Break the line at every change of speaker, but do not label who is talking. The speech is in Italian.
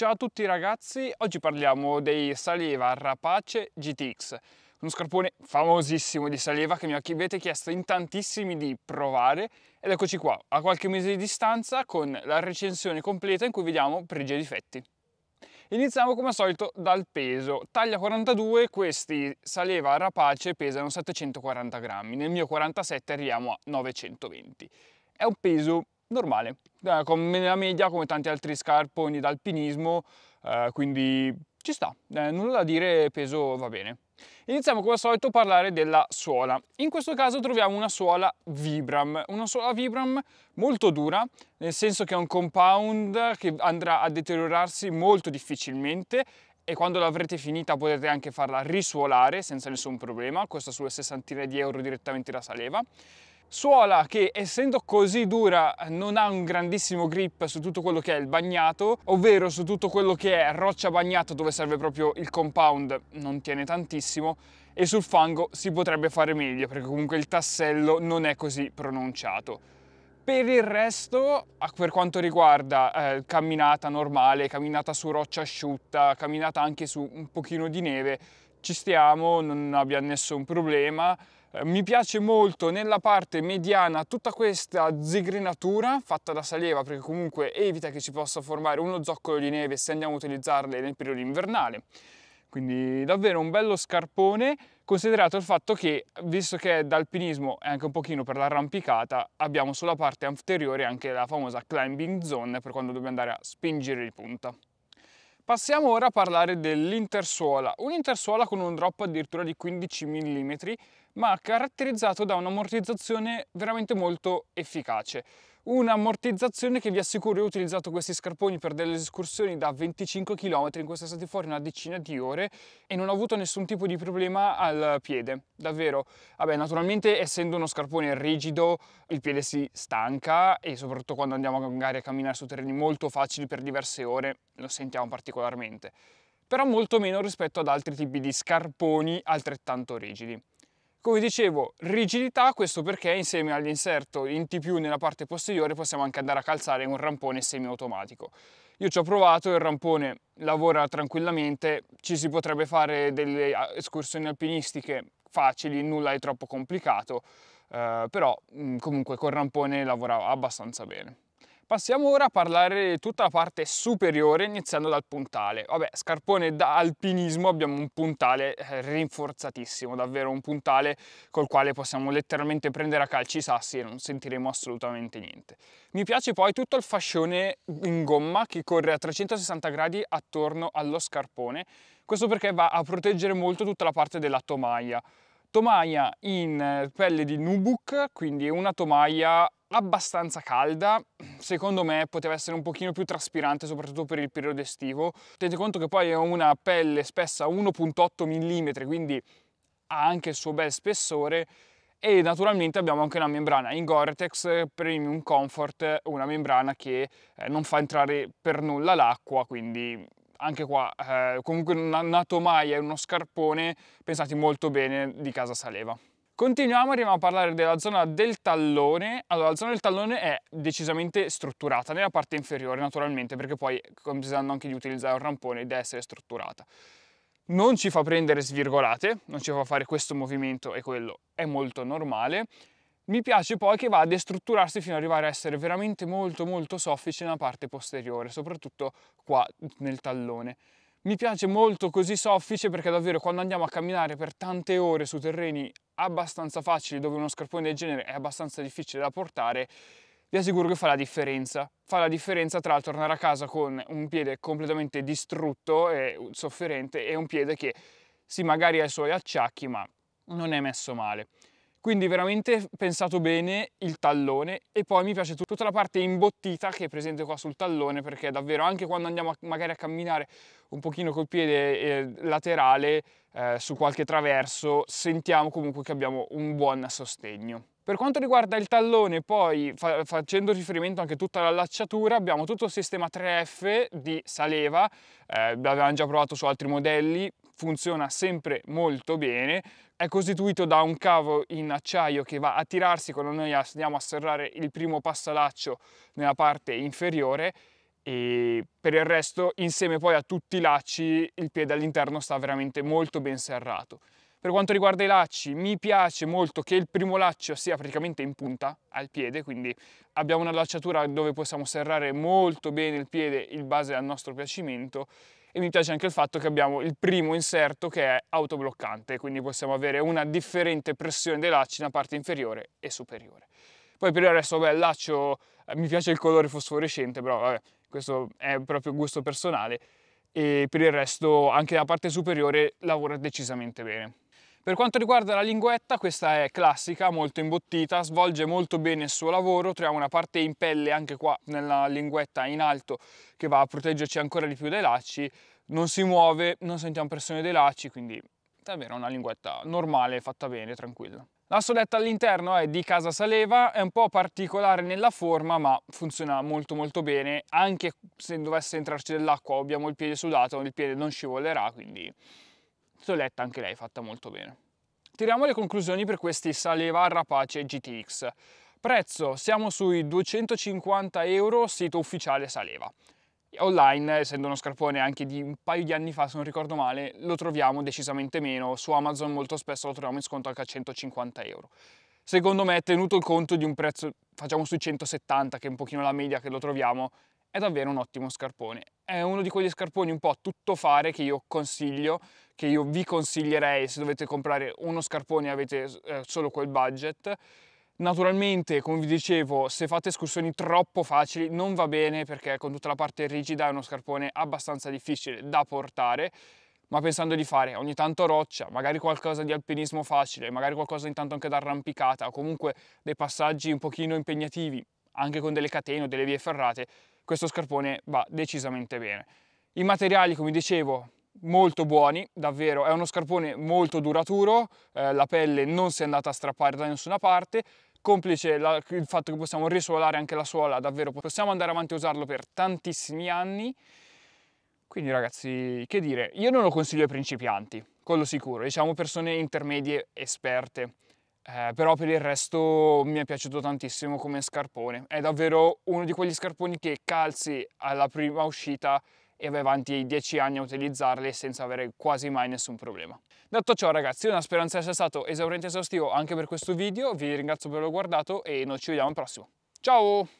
Ciao a tutti ragazzi, oggi parliamo dei Salieva Rapace GTX, uno scarpone famosissimo di Salieva che mi avete chiesto in tantissimi di provare ed eccoci qua, a qualche mese di distanza con la recensione completa in cui vediamo pregi e difetti. Iniziamo come al solito dal peso, taglia 42, questi Salieva Rapace pesano 740 grammi, nel mio 47 arriviamo a 920. È un peso normale, eh, come la media come tanti altri scarponi d'alpinismo, eh, quindi ci sta, eh, nulla da dire, peso va bene. Iniziamo come al solito a parlare della suola. In questo caso troviamo una suola Vibram, una suola Vibram molto dura, nel senso che è un compound che andrà a deteriorarsi molto difficilmente e quando l'avrete finita potete anche farla risuolare senza nessun problema, costa sulle sessantine di euro direttamente la saleva. Suola che essendo così dura non ha un grandissimo grip su tutto quello che è il bagnato, ovvero su tutto quello che è roccia bagnata dove serve proprio il compound, non tiene tantissimo e sul fango si potrebbe fare meglio perché comunque il tassello non è così pronunciato. Per il resto, per quanto riguarda eh, camminata normale, camminata su roccia asciutta, camminata anche su un pochino di neve, ci stiamo, non abbia nessun problema eh, mi piace molto nella parte mediana tutta questa zigrinatura fatta da salieva perché comunque evita che ci possa formare uno zoccolo di neve se andiamo a utilizzarle nel periodo invernale. Quindi davvero un bello scarpone considerato il fatto che, visto che è d'alpinismo e anche un pochino per l'arrampicata, abbiamo sulla parte anteriore anche la famosa climbing zone per quando dobbiamo andare a spingere di punta. Passiamo ora a parlare dell'intersuola, un'intersuola con un drop addirittura di 15 mm ma caratterizzato da un'ammortizzazione veramente molto efficace. Un'ammortizzazione che vi assicuro, io ho utilizzato questi scarponi per delle escursioni da 25 km in cui sono stati fuori una decina di ore e non ho avuto nessun tipo di problema al piede, davvero. Vabbè, naturalmente essendo uno scarpone rigido il piede si stanca e soprattutto quando andiamo magari a camminare su terreni molto facili per diverse ore lo sentiamo particolarmente però molto meno rispetto ad altri tipi di scarponi altrettanto rigidi. Come dicevo, rigidità, questo perché insieme all'inserto in T+, nella parte posteriore, possiamo anche andare a calzare un rampone semiautomatico. Io ci ho provato, il rampone lavora tranquillamente, ci si potrebbe fare delle ah, escursioni alpinistiche facili, nulla è troppo complicato, eh, però comunque col rampone lavora abbastanza bene. Passiamo ora a parlare di tutta la parte superiore iniziando dal puntale. Vabbè, scarpone da alpinismo abbiamo un puntale eh, rinforzatissimo, davvero un puntale col quale possiamo letteralmente prendere a calci i sassi e non sentiremo assolutamente niente. Mi piace poi tutto il fascione in gomma che corre a 360 gradi attorno allo scarpone, questo perché va a proteggere molto tutta la parte della tomaia. Tomaia in eh, pelle di nubuk, quindi una tomaia abbastanza calda, secondo me poteva essere un pochino più traspirante soprattutto per il periodo estivo. Tenete conto che poi è una pelle spessa 1.8 mm, quindi ha anche il suo bel spessore e naturalmente abbiamo anche una membrana in Gore-Tex Premium Comfort, una membrana che eh, non fa entrare per nulla l'acqua, quindi anche qua eh, comunque una, una tomaia e uno scarpone pensati molto bene di casa Saleva. Continuiamo, arriviamo a parlare della zona del tallone. Allora, la zona del tallone è decisamente strutturata nella parte inferiore, naturalmente, perché poi considerando anche di utilizzare un rampone deve essere strutturata. Non ci fa prendere svirgolate, non ci fa fare questo movimento e quello è molto normale. Mi piace poi che va a destrutturarsi fino ad arrivare a essere veramente molto molto soffice nella parte posteriore, soprattutto qua nel tallone. Mi piace molto così soffice perché davvero quando andiamo a camminare per tante ore su terreni abbastanza facili, dove uno scarpone del genere è abbastanza difficile da portare, vi assicuro che fa la differenza. Fa la differenza tra tornare a casa con un piede completamente distrutto e sofferente e un piede che sì magari ha i suoi acciacchi ma non è messo male quindi veramente pensato bene il tallone e poi mi piace tutta la parte imbottita che è presente qua sul tallone perché davvero anche quando andiamo magari a camminare un pochino col piede eh, laterale eh, su qualche traverso sentiamo comunque che abbiamo un buon sostegno. Per quanto riguarda il tallone, poi fa facendo riferimento anche a tutta l'allacciatura, abbiamo tutto il sistema 3F di Saleva, eh, l'avevamo già provato su altri modelli, funziona sempre molto bene, è costituito da un cavo in acciaio che va a tirarsi quando noi andiamo a serrare il primo passalaccio nella parte inferiore e per il resto insieme poi a tutti i lacci il piede all'interno sta veramente molto ben serrato. Per quanto riguarda i lacci, mi piace molto che il primo laccio sia praticamente in punta al piede, quindi abbiamo una lacciatura dove possiamo serrare molto bene il piede in base al nostro piacimento e mi piace anche il fatto che abbiamo il primo inserto che è autobloccante, quindi possiamo avere una differente pressione dei lacci nella parte inferiore e superiore. Poi per il resto, beh, il laccio eh, mi piace il colore fosforescente, però vabbè, questo è proprio gusto personale e per il resto anche la parte superiore lavora decisamente bene. Per quanto riguarda la linguetta, questa è classica, molto imbottita, svolge molto bene il suo lavoro, troviamo una parte in pelle anche qua nella linguetta in alto che va a proteggerci ancora di più dai lacci, non si muove, non sentiamo pressione dei lacci, quindi davvero una linguetta normale, fatta bene, tranquilla. La soletta all'interno è di Casa Saleva, è un po' particolare nella forma ma funziona molto molto bene, anche se dovesse entrarci dell'acqua abbiamo il piede sudato, il piede non scivolerà, quindi Zoletta anche lei fatta molto bene. Tiriamo le conclusioni per questi Saleva Rapace GTX. Prezzo, siamo sui 250 euro, sito ufficiale Saleva. Online, essendo uno scarpone anche di un paio di anni fa, se non ricordo male, lo troviamo decisamente meno. Su Amazon molto spesso lo troviamo in sconto anche a 150 euro. Secondo me, tenuto il conto di un prezzo, facciamo sui 170, che è un pochino la media che lo troviamo, è davvero un ottimo scarpone. È uno di quegli scarponi un po' a tutto fare che io consiglio, che io vi consiglierei se dovete comprare uno scarpone e avete eh, solo quel budget. Naturalmente, come vi dicevo, se fate escursioni troppo facili non va bene perché con tutta la parte rigida è uno scarpone abbastanza difficile da portare, ma pensando di fare ogni tanto roccia, magari qualcosa di alpinismo facile, magari qualcosa intanto anche d'arrampicata, o comunque dei passaggi un pochino impegnativi, anche con delle catene o delle vie ferrate, questo scarpone va decisamente bene. I materiali, come dicevo, molto buoni, davvero è uno scarpone molto duraturo, eh, la pelle non si è andata a strappare da nessuna parte, complice la, il fatto che possiamo risuolare anche la suola, davvero possiamo andare avanti a usarlo per tantissimi anni. Quindi ragazzi, che dire, io non lo consiglio ai principianti, quello sicuro, diciamo persone intermedie esperte. Eh, però per il resto mi è piaciuto tantissimo come scarpone. È davvero uno di quegli scarponi che calzi alla prima uscita e vai avanti 10 anni a utilizzarli senza avere quasi mai nessun problema. Detto ciò ragazzi, una speranza sia stato esauriente e esaustivo anche per questo video, vi ringrazio per averlo guardato e noi ci vediamo al prossimo. Ciao!